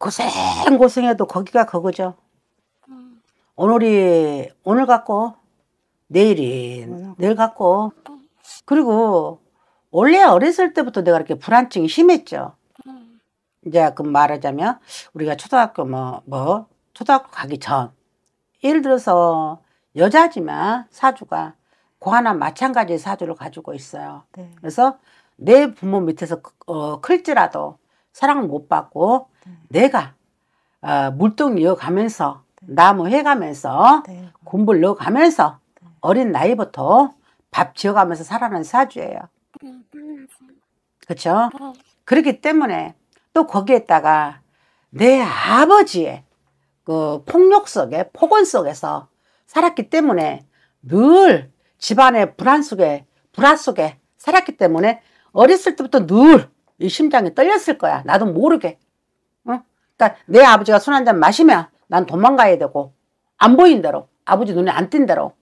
고생 고생해도 거기가 그거죠. 음. 오늘이 오늘 같고 내일이 내일 같고 그리고 원래 어렸을 때부터 내가 이렇게 불안증이 심했죠. 음. 이제 그 말하자면 우리가 초등학교 뭐뭐 뭐 초등학교 가기 전 예를 들어서 여자지만 사주가 고그 하나 마찬가지 사주를 가지고 있어요. 네. 그래서 내 부모 밑에서 그, 어, 클지라도 사랑을 못 받고 내가 어, 물동 이어가면서 네. 나무 뭐 해가면서 네. 군불 넣어가면서 네. 어린 나이부터 밥 지어가면서 살아는 가 사주예요. 그렇죠? 그렇기 때문에 또 거기에다가 내 아버지의 그 폭력 속에 폭언 속에서 살았기 때문에 늘 집안의 불안 속에 불화 속에 살았기 때문에 어렸을 때부터 늘 이 심장이 떨렸을 거야. 나도 모르게. 그러니까 내 아버지가 술 한 잔 마시면 난 도망가야 되고 안 보인 대로 아버지 눈에 안 띈 대로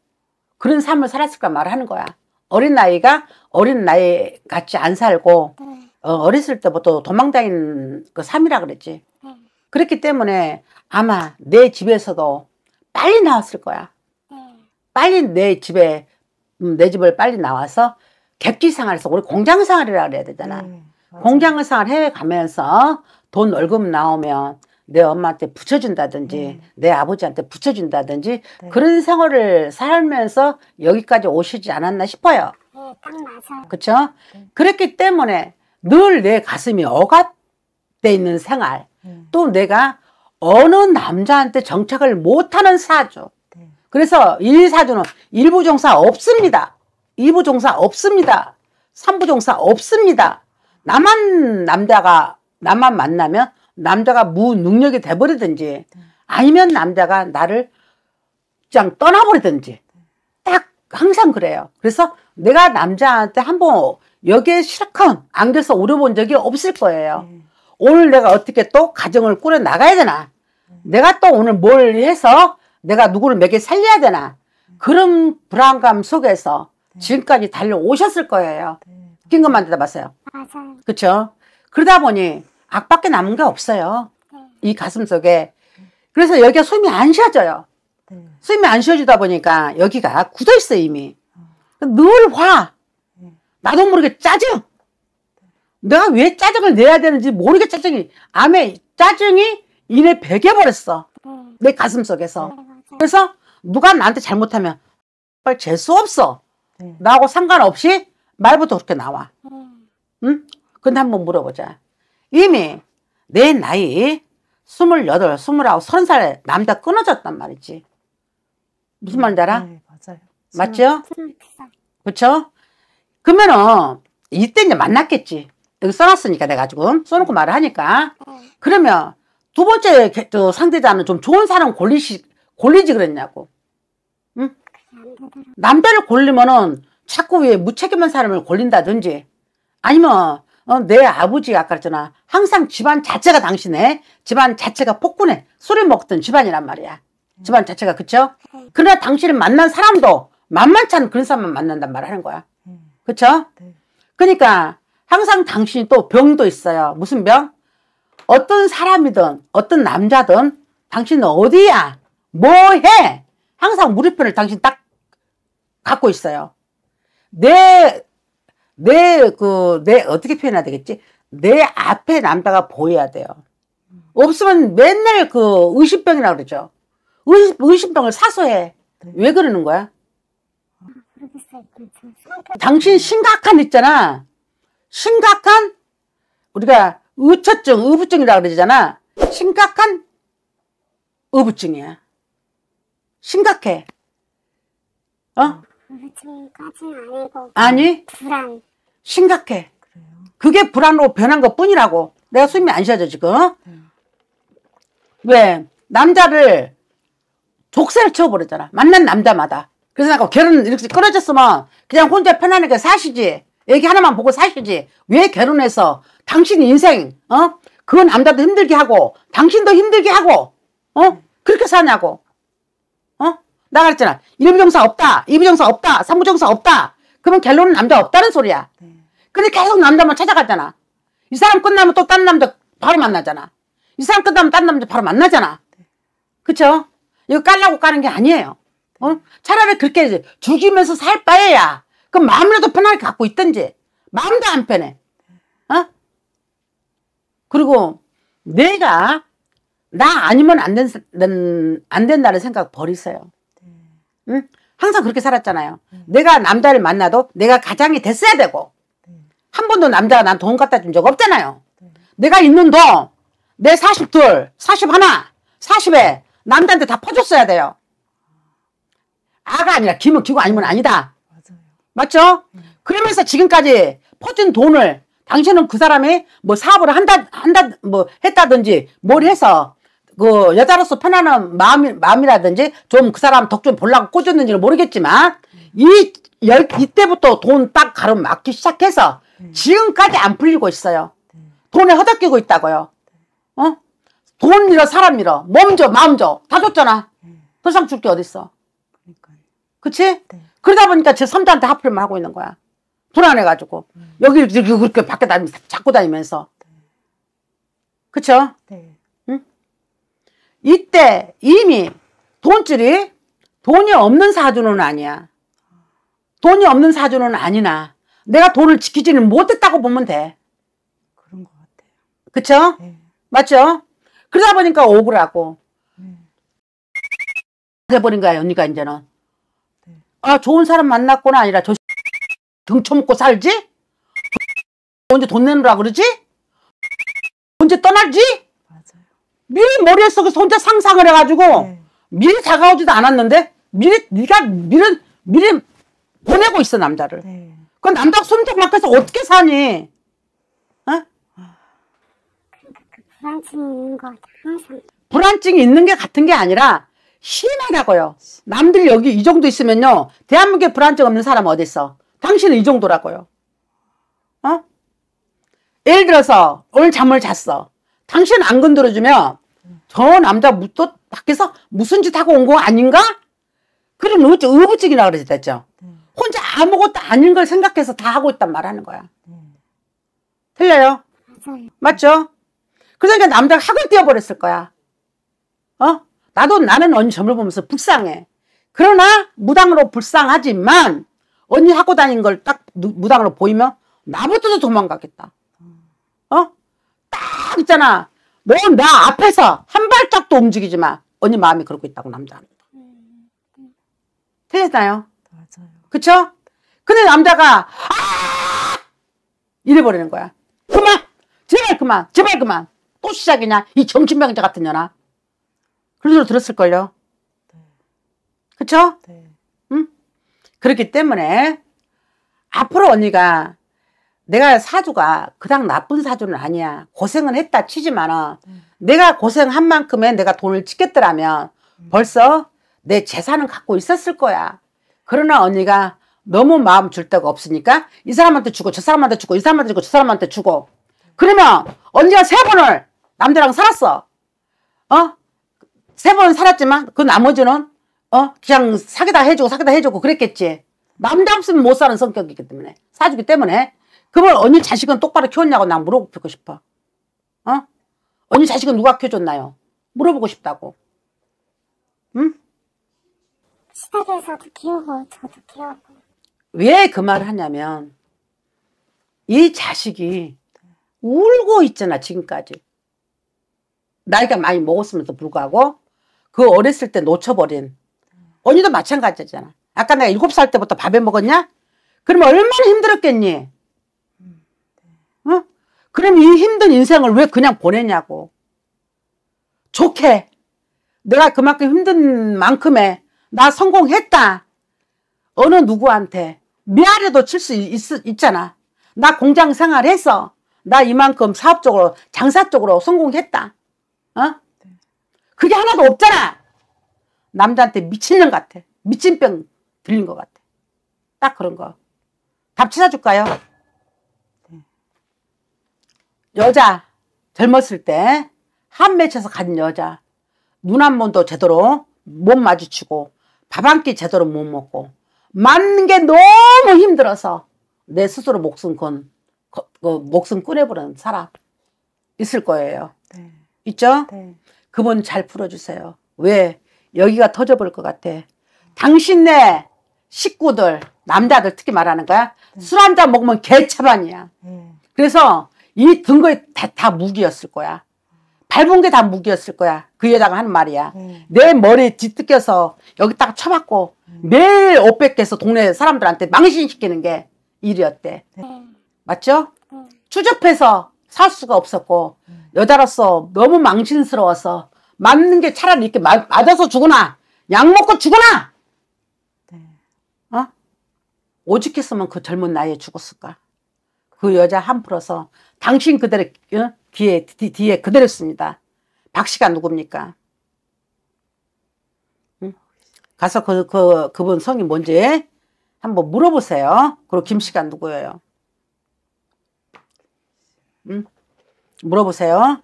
그런 삶을 살았을까 말하는 거야. 어린 나이가 어린 나이 같이 안 살고 어, 어렸을 때부터 도망다니는 그 삶이라 그랬지. 그렇기 때문에 아마 내 집에서도 빨리 나왔을 거야. 빨리 내 집에 음, 내 집을 빨리 나와서 객지 생활에서 우리 공장 생활이라 그래야 되잖아. 음, 공장 생활 해외 가면서 돈 월급 나오면 내 엄마한테 붙여준다든지 음. 내 아버지한테 붙여준다든지 네. 그런 생활을 살면서 여기까지 오시지 않았나 싶어요. 네, 그렇죠? 네. 그렇기 때문에 늘 내 가슴이 억압돼 있는 생활 음. 또 내가 어느 남자한테 정착을 못하는 사주 네. 그래서 일사주는 일부종사 없습니다. 일부종사 없습니다. 삼부종사 없습니다. 나만 남자가 나만 만나면 남자가 무능력이 돼버리든지 아니면 남자가 나를 그냥 떠나버리든지 딱 항상 그래요. 그래서 내가 남자한테 한번 여기에 실컷 안겨서 오려본 적이 없을 거예요. 네. 오늘 내가 어떻게 또 가정을 꾸려 나가야 되나? 네. 내가 또 오늘 뭘 해서 내가 누구를 몇 개 살려야 되나? 그런 불안감 속에서 네. 지금까지 달려오셨을 거예요. 긴 것만 대답하세요. 맞아요. 그렇죠? 그러다 보니 악밖에 남은 게 없어요. 이 가슴 속에. 그래서 여기가 숨이 안 쉬어져요. 네. 숨이 안 쉬어지다 보니까 여기가 굳어있어 이미. 늘 화. 나도 모르게 짜증. 내가 왜 짜증을 내야 되는지 모르게 짜증이 암에 짜증이 이내 베겨 버렸어. 내 가슴 속에서. 그래서 누가 나한테 잘못하면 빨리 재수 없어. 나하고 네. 상관없이 말부터 그렇게 나와. 응? 근데 한번 물어보자. 이미 내 나이 28, 29, 30살에 남자 끊어졌단 말이지. 무슨 말인지 알아? 네, 맞아요. 맞죠? 그렇죠? 그러면은 이때 이제 만났겠지. 여기 써놨으니까 내가 지금 써놓고 말을 하니까. 어. 그러면 두 번째 상대자는 좀 좋은 사람 골리시, 골리지 그랬냐고. 응? 남자를 골리면은 자꾸 왜 무책임한 사람을 골린다든지 아니면 어, 내 아버지가 아까 그랬잖아. 항상 집안 자체가 당신의 집안 자체가 폭군에 술을 먹던 집안이란 말이야. 음. 집안 자체가 그쵸? 그러나 당신을 만난 사람도 만만치 않은 그런 사람만 만난단 말을 하는 거야. 음. 그쵸? 네. 그러니까 항상 당신이 또 병도 있어요. 무슨 병? 어떤 사람이든 어떤 남자든 당신은 어디야? 뭐해? 항상 무리편을 당신 딱 갖고 있어요. 내 내, 그, 내, 어떻게 표현해야 되겠지? 내 앞에 남자가 보여야 돼요. 없으면 맨날 그 의심병이라고 그러죠. 의심, 의심병을 사소해. 네. 왜 그러는 거야? 당신 네. 심각한 있잖아. 심각한 우리가 의처증, 의부증이라고 그러잖아. 심각한 의부증이야. 심각해. 어? 의부증까지 아니고 아니 불안. 심각해. 그게 불안으로 변한 것 뿐이라고. 내가 숨이 안 쉬어져, 지금. 왜? 남자를 족쇄를 채워버렸잖아. 만난 남자마다. 그래서 내가 결혼 이렇게 끊어졌으면 그냥 혼자 편안하게 사시지. 얘기 하나만 보고 사시지. 왜 결혼해서 당신 인생, 어? 그 남자도 힘들게 하고, 당신도 힘들게 하고, 어? 그렇게 사냐고. 어? 나 그랬잖아. 일부정사 없다. 이부정사 없다. 삼부정사 없다. 그러면 결론은 남자 없다는 소리야. 네. 근데 계속 남자만 찾아가잖아. 이 사람 끝나면 또 딴 남자 바로 만나잖아. 이 사람 끝나면 딴 남자 바로 만나잖아. 그쵸? 이거 깔라고 까는 게 아니에요. 어? 차라리 그렇게 죽이면서 살 바에야. 그 마음이라도 편하게 갖고 있든지. 마음도 안 편해. 어? 그리고 내가 나 아니면 안, 된, 된, 안 된다는 생각 버리세요. 응? 항상 그렇게 살았잖아요. 네. 내가 남자를 만나도 내가 가장이 됐어야 되고 한 번도 남자가 난 돈 갖다 준 적 없잖아요. 내가 있는 돈, 내 42, 41, 40에 남자한테 다 퍼줬어야 돼요. 아가 아니라 기면 기고 아니면 아니다. 맞죠 그러면서 지금까지 퍼준 돈을 당신은 그 사람이 뭐 사업을 한다, 한다, 뭐 했다든지 뭘 해서 그 여자로서 편안한 마음 마음이라든지 좀 그 사람 덕 좀 보려고 꽂았는지는 모르겠지만 이, 이때부터 돈 딱 가름 막기 시작해서 네. 지금까지 안 풀리고 있어요. 네. 돈에 허덕이고 있다고요. 네. 어? 돈 잃어, 사람 잃어, 몸 줘, 마음 줘. 다 줬잖아. 더이상줄 게 어딨어. 그치? 그러다 보니까 제 선배한테 하필만 하고 있는 거야. 불안해가지고. 음. 여기, 여기 그렇게 밖에 다니면서, 잡고 다니면서. 그쵸? 이때 이미 돈줄이 돈이 없는 사주는 아니야. 돈이 없는 사주는 아니나. 내가 돈을 지키지는 못했다고 보면 돼. 그런 것 같아요. 그쵸? 네. 맞죠? 그러다 보니까 억울하고. 네. 해버린 거야, 언니가 이제는. 네. 아, 좋은 사람 만났구나 아니라 저 등쳐먹고 살지? 언제 돈 내느라 그러지? 언제 떠날지? 미리 머릿속에서 혼자 상상을 해가지고 네. 미리 다가오지도 않았는데 미리 네가 미리 미리 보내고 있어 남자를. 네. 그남자 손톱 앞에서 어떻게 사니? 어? 불안증이 있는 것 같아 항상 불안증이 있는 게 같은 게 아니라 심하다고요 남들 여기 이 정도 있으면요 대한민국에 불안증 없는 사람 어딨어 당신은 이 정도라고요 어? 예를 들어서 오늘 잠을 잤어 당신 안 건드려주면 저 남자 또 밖에서 무슨 짓 하고 온 거 아닌가? 그런 의부증이라고 그랬죠 러 아무것도 아닌 걸 생각해서 다 하고 있단 말 하는 거야. 네. 틀려요? 맞아요. 맞죠? 그러니까 남자가 학을 뛰어버렸을 거야. 어? 나도 나는 언니 점을 보면서 불쌍해. 그러나 무당으로 불쌍하지만 언니 하고 다닌 걸 딱 무당으로 보이면 나부터도 도망가겠다. 음. 어? 딱 있잖아. 너나 앞에서 한 발짝도 움직이지 마. 언니 마음이 그러고 있다고 남자는. 음. 틀렸나요? 맞아요. 그쵸? 근데 남자가 아! 이래버리는 거야. 그만! 제발 그만! 제발 그만! 또 시작이냐? 이 정신병자 같은 년아. 그런 소리 들었을걸요. 네. 그쵸? 네. 응? 그렇기 때문에 앞으로 언니가 내가 사주가 그닥 나쁜 사주는 아니야. 고생은 했다 치지만은 네. 내가 고생한 만큼의 내가 돈을 지켰더라면 음. 벌써 내 재산은 갖고 있었을 거야. 그러나 언니가 너무 마음 줄 데가 없으니까 이 사람한테 주고 저 사람한테 주고 이 사람한테 주고 저 사람한테 주고 그러면 언니가 세 번을 남들랑 살았어. 어? 세번은 살았지만 그 나머지는 어? 그냥 사귀다 해주고 사귀다 해주고 그랬겠지. 남자 없으면 못 사는 성격이기 때문에 사주기 때문에 그걸 언니 자식은 똑바로 키웠냐고 난 물어보고 싶어. 어? 언니 자식은 누가 키워줬나요? 물어보고 싶다고. 응? 시댁에서도 키우고 저도 키우고 왜그 말을 하냐면 이 자식이 울고 있잖아 지금까지 나이가 많이 먹었음에도 불구하고 그 어렸을 때 놓쳐버린 언니도 마찬가지잖아 아까 내가 일곱 살 때부터 밥에 먹었냐? 그러면 얼마나 힘들었겠니? 어? 그럼 이 힘든 인생을 왜 그냥 보내냐고 좋게 내가 그만큼 힘든 만큼에 나 성공했다 어느 누구한테 미아래도 칠 수 있잖아. 나 공장 생활해서 나 이만큼 사업 적으로 장사 쪽으로 성공했다. 어? 그게 하나도 없잖아. 남자한테 미친년 같아. 미친병 들린 것 같아. 딱 그런 거. 답치 사줄까요? 네. 여자 젊었을 때 한매체서 가진 여자 눈한 번도 제대로 못 마주치고 밥 한 끼 제대로 못 먹고 맞는 게 너무 힘들어서 내 스스로 목숨 건, 거, 거, 목숨 꺼내버리는 사람 있을 거예요. 네. 있죠? 네. 그분 잘 풀어주세요. 왜? 여기가 터져버릴 것 같아. 당신네 식구들, 남자들 특히 말하는 거야. 네. 술한 잔 먹으면 개차반이야. 네. 그래서 이 등거에 다, 다 무기였을 거야. 밟은 게 다 무기였을 거야. 그 여자가 하는 말이야. 음. 내머리 뒤뜯겨서 여기딱 쳐맞고 음. 매일 옷 뺏겨서 동네 사람들한테 망신시키는 게 일이었대. 네. 음. 맞죠? 음. 추접해서 살 수가 없었고 음. 여자로서 너무 망신스러워서 맞는 게 차라리 이렇게 맞, 아서 죽으나 약 먹고 죽으나 네. 어? 오죽했으면 그 젊은 나이에 죽었을까? 그 여자 한 풀어서 당신 그대로 어? 뒤에, 뒤, 뒤에 그대로 씁니다. 박 씨가 누굽니까? 응? 가서 그, 그, 그분 성이 뭔지 한번 물어보세요. 그리고 김 씨가 누구예요? 응? 물어보세요.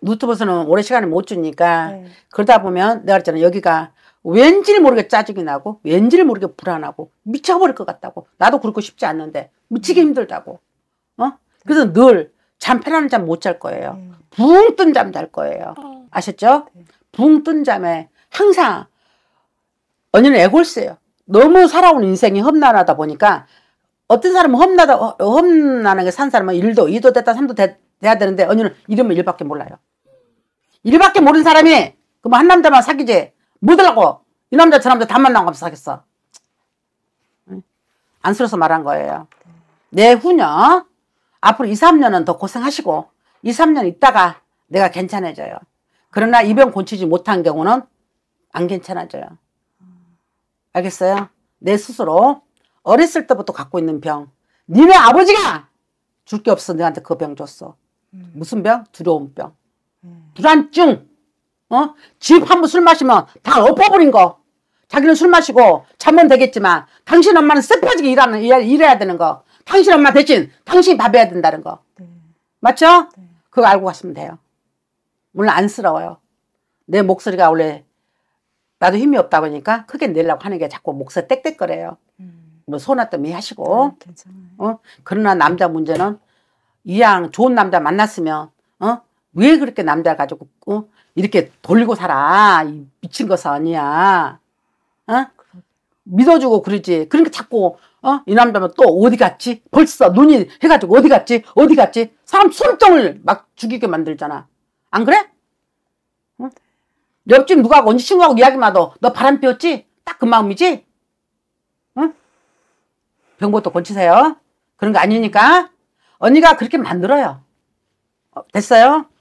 노트북에는 오랜 시간을 못 주니까 네. 그러다 보면 내가 그랬잖아 여기가 왠지 모르게 짜증이 나고 왠지 모르게 불안하고 미쳐버릴 것 같다고 나도 그렇고 싶지 않는데 미치기 힘들다고 어 그래서 늘 잠 편안한 잠 못 잘 거예요. 음. 붕뜬 잠 잘 거예요. 어. 아셨죠? 네. 붕뜬 잠에 항상 언니는 애골스예요. 너무 살아온 인생이 험난하다 보니까 어떤 사람은 험나다 어, 험난하게 산 사람은 일도이도 됐다 삼도 돼, 야 되는데 언니는 이름은 일밖에 몰라요. 일밖에 모르는 사람이 그럼 한 남자만 사귀지 뭐더라고 이 남자 저 남자 다 만나고 가면 사귀었어. 안쓰러서 말한 거예요. 네. 내 후녀 앞으로 2, 3년은 더 고생하시고 2, 3년 있다가 내가 괜찮아져요. 그러나 입병 고치지 못한 경우는 안 괜찮아져요. 알겠어요? 내 스스로 어렸을 때부터 갖고 있는 병. 니네 아버지가 줄 게 없어. 너한테그 병 줬어. 음. 무슨 병? 두려움 병. 불안증. 음. 어? 집 한 번 술 마시면 다 엎어버린 거. 자기는 술 마시고 잠면 되겠지만 당신 엄마는 쎄빠지게 일하는, 일해야 되는 거. 당신 엄마 대신 당신이 밥해야 된다는 거. 네. 맞죠? 네. 그거 알고 갔으면 돼요. 물론 안쓰러워요. 내 목소리가 원래 나도 힘이 없다 보니까 크게 내려고 하는 게 자꾸 목소리 땡땡거려요. 음. 뭐소나뜸미 하시고. 네, 어? 그러나 남자 문제는 이왕 좋은 남자 만났으면 어? 왜 그렇게 남자 가지고 어? 이렇게 돌리고 살아. 미친 것은 아니야. 어? 믿어주고 그러지. 그러니까 자꾸 어? 이 남자면 또 어디 갔지? 벌써 눈이 해가지고 어디 갔지? 어디 갔지? 사람 손정을 막 죽이게 만들잖아. 안 그래? 응? 옆집 누가하고 언제 친구하고 이야기만마도너 바람 피웠지? 딱 그 마음이지? 응? 병보도 고치세요. 그런 거 아니니까. 언니가 그렇게 만들어요. 어, 됐어요?